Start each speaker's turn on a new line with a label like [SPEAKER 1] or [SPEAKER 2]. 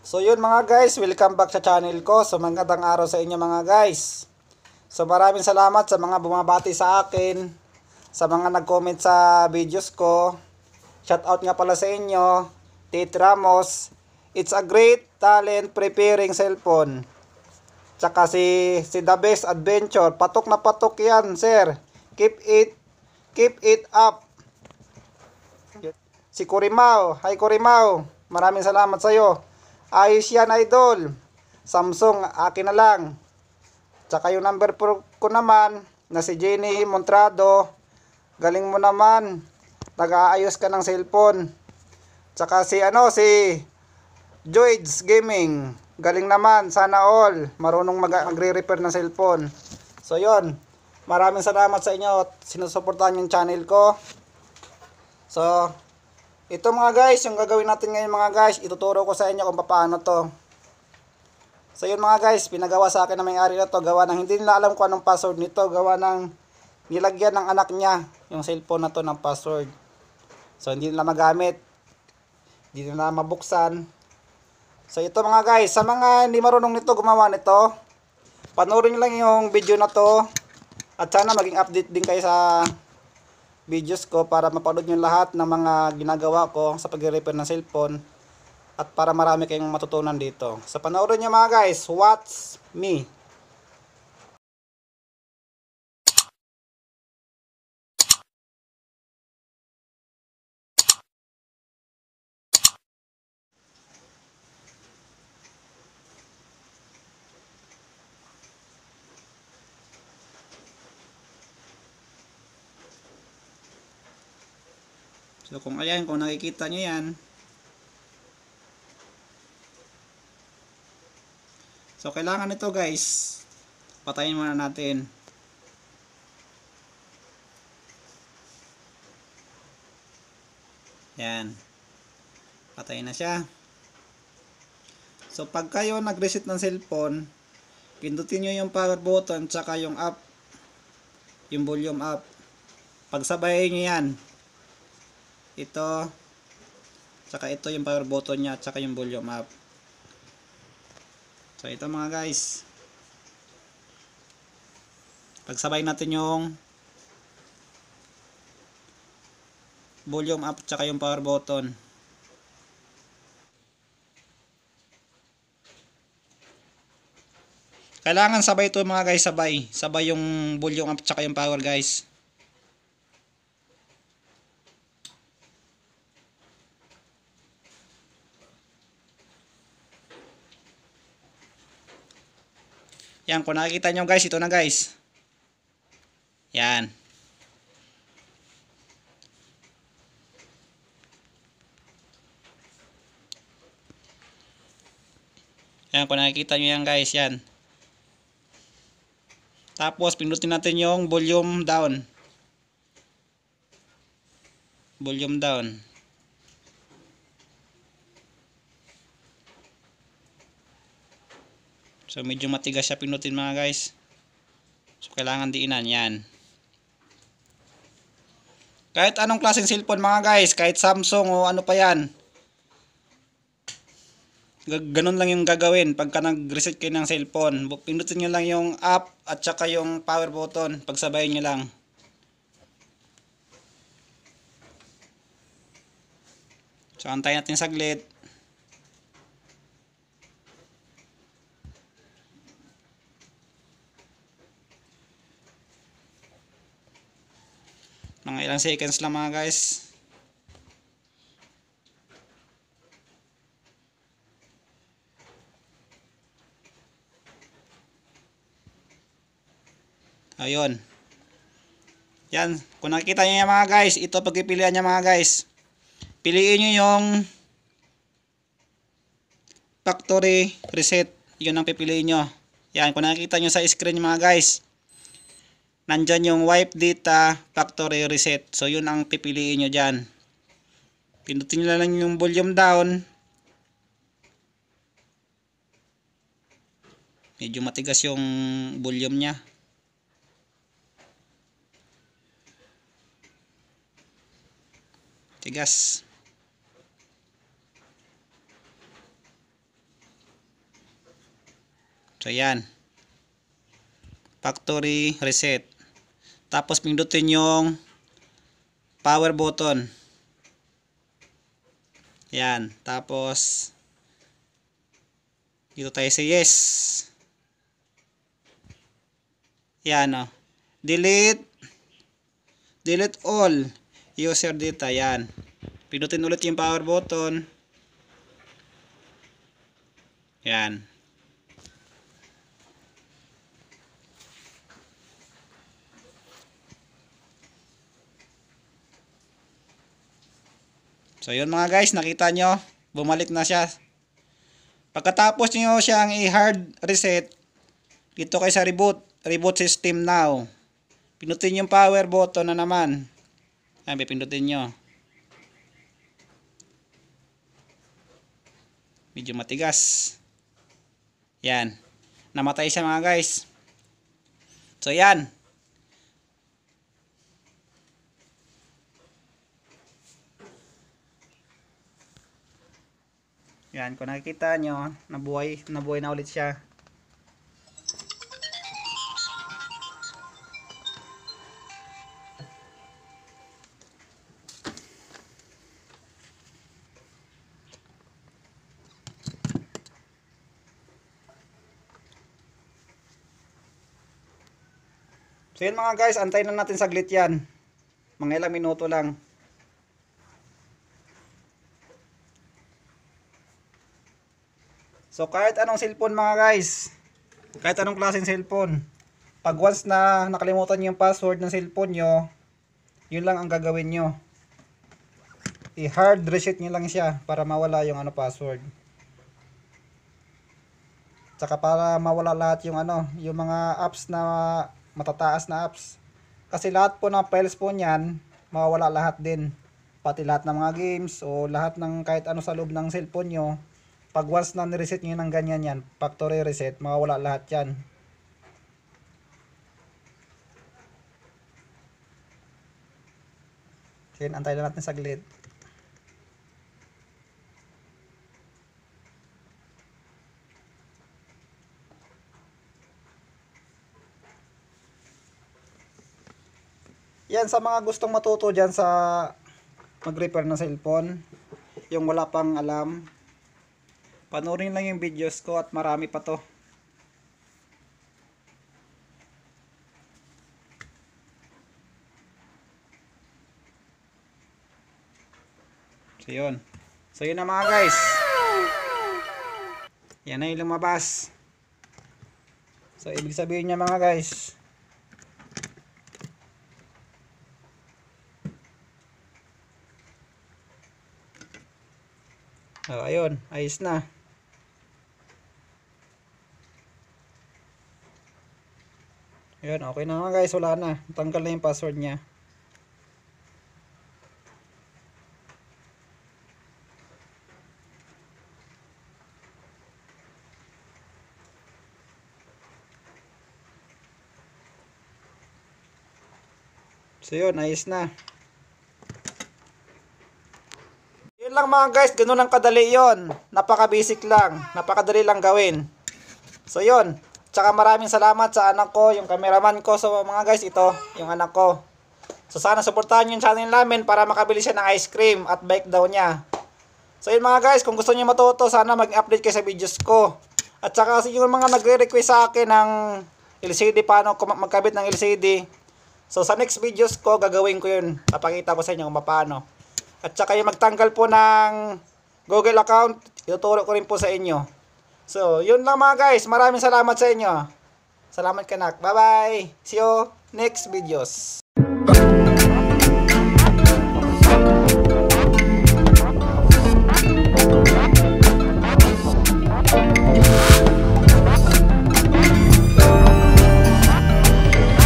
[SPEAKER 1] So yun mga guys, welcome back sa channel ko. So magandang araw sa inyo mga guys. So maraming salamat sa mga bumabati sa akin, sa mga nag-comment sa videos ko. Shout out nga pala sa inyo, Tate Ramos. It's a great talent preparing cellphone. Tsaka si, si The Best Adventure. Patok na patok yan, sir. Keep it, keep it up. Si Kurimao. Hi Kurimao. Maraming salamat sa iyo. Ayos yan idol. Samsung akin na lang. Tsaka yung number 4 ko naman na si Jenny Montrado. Galing mo naman. Nag-aayos ka ng cellphone. Tsaka si ano si Joyce Gaming. Galing naman. Sana all. Marunong mag-repair ng cellphone. So yon. Maraming salamat sa inyo at sinusuportahan yung channel ko. So, ito mga guys, yung gagawin natin ngayon mga guys, ituturo ko sa inyo kung paano to. So yun mga guys, pinagawa sa akin na may-ari na to, gawa ng hindi nila alam kung anong password nito, gawa ng nilagyan ng anak niya yung cellphone na to ng password. So hindi nila magamit, hindi nila mabuksan. So ito mga guys, sa mga hindi marunong nito gumawa nito, panoorin lang yung video na to at sana maging update din kayo sa videos ko para mapanood nyo lahat ng mga ginagawa ko sa pag-repair ng cellphone at para marami kayong matutunan dito. Sa panoorin nyo mga guys, what's me? So kung ayan, kung nakikita nyo yan. So kailangan nito guys. Patayin muna natin. Yan. Patayin na siya. So pag kayo nag-reset ng cellphone, pindutin nyo yung power button tsaka yung up, yung volume up. Pagsabayin nyo yan ito saka ito yung power button niya at saka yung volume up so ito mga guys pagsabay natin yung volume up at saka yung power button kailangan sabay ito mga guys sabay sabay yung volume up at saka yung power guys Yan, kung nakikita nyo guys, ito na guys. Yan. Yan, kung nakikita nyo yan guys, yan. Tapos, pindutin natin yung volume down. Volume down. So medyo matigas siya pinutin mga guys. So kailangan diinan yan. Kahit anong klaseng cellphone mga guys, kahit Samsung o ano pa yan. Ganun lang yung gagawin pagka nag-reset kayo ng cellphone. Pinutin nyo lang yung app at saka yung power button. Pagsabayin nyo lang. So antayin natin saglit. Mga ilang seconds lang mga guys. Ayun. Yan. Kung nakikita nyo yan mga guys, ito pagpipilian niya mga guys. Piliin nyo yung factory reset. Yun ang pipiliin nyo. Yan. Kung nakikita nyo sa screen mga guys nandyan yung wipe data factory reset so yun ang pipiliin nyo dyan Pindutin nyo lang yung volume down medyo matigas yung volume nya tigas so yan factory reset tapos pindutin yung power button. Yan. Tapos dito tayo sa yes. Yan o. Oh. Delete. Delete all user data. Yan. Pindutin ulit yung power button. Yan. So yun mga guys, nakita nyo, bumalik na siya. Pagkatapos nyo siyang i-hard reset, dito kayo sa reboot, reboot system now. Pinutin yung power button na naman. Ayan, pipindutin nyo. Medyo matigas. Yan. Namatay siya mga guys. So yan. Yan, kung nakikita nyo, nabuhay, nabuhay na ulit siya. So yun mga guys, antayin na natin saglit yan. Mga ilang minuto lang. So kahit anong cellphone mga guys, kahit anong klaseng cellphone, pag once na nakalimutan niyo yung password ng cellphone nyo, yun lang ang gagawin nyo. I-hard reset nyo lang siya para mawala yung ano password. Tsaka para mawala lahat yung ano, yung mga apps na matataas na apps. Kasi lahat po ng files po niyan, mawala lahat din. Pati lahat ng mga games o lahat ng kahit ano sa loob ng cellphone nyo, pag once na nireset nyo ng ganyan yan, factory reset, mawawala lahat yan. Sige, antay lang natin saglit. Yan sa mga gustong matuto diyan sa mag-repair ng cellphone, yung wala pang alam, Panoorin lang yung videos ko at marami pa to. So yun. So yun na mga guys. Yan na yung lumabas. So ibig sabihin niya mga guys. Oh, ayun, ayos na. Ayan, okay na naman guys. Wala na. Tanggal na yung password niya. So yun, nice na. Yun lang mga guys, ganun lang kadali yon Napaka basic lang, napakadali lang gawin. So yun, Tsaka maraming salamat sa anak ko, yung cameraman ko. So mga guys, ito, yung anak ko. So sana suportahan yung channel namin para makabili siya ng ice cream at bike daw niya. So yun mga guys, kung gusto niyo matuto, sana mag-update kayo sa videos ko. At saka yung mga nagre-request sa akin ng LCD, paano magkabit ng LCD. So sa next videos ko, gagawin ko yun. Papakita ko sa inyo kung paano. At saka yung magtanggal po ng Google account, ituturo ko rin po sa inyo. So, yun lang mga guys. Maraming salamat sa inyo. Salamat kanak. Bye-bye. See you next videos.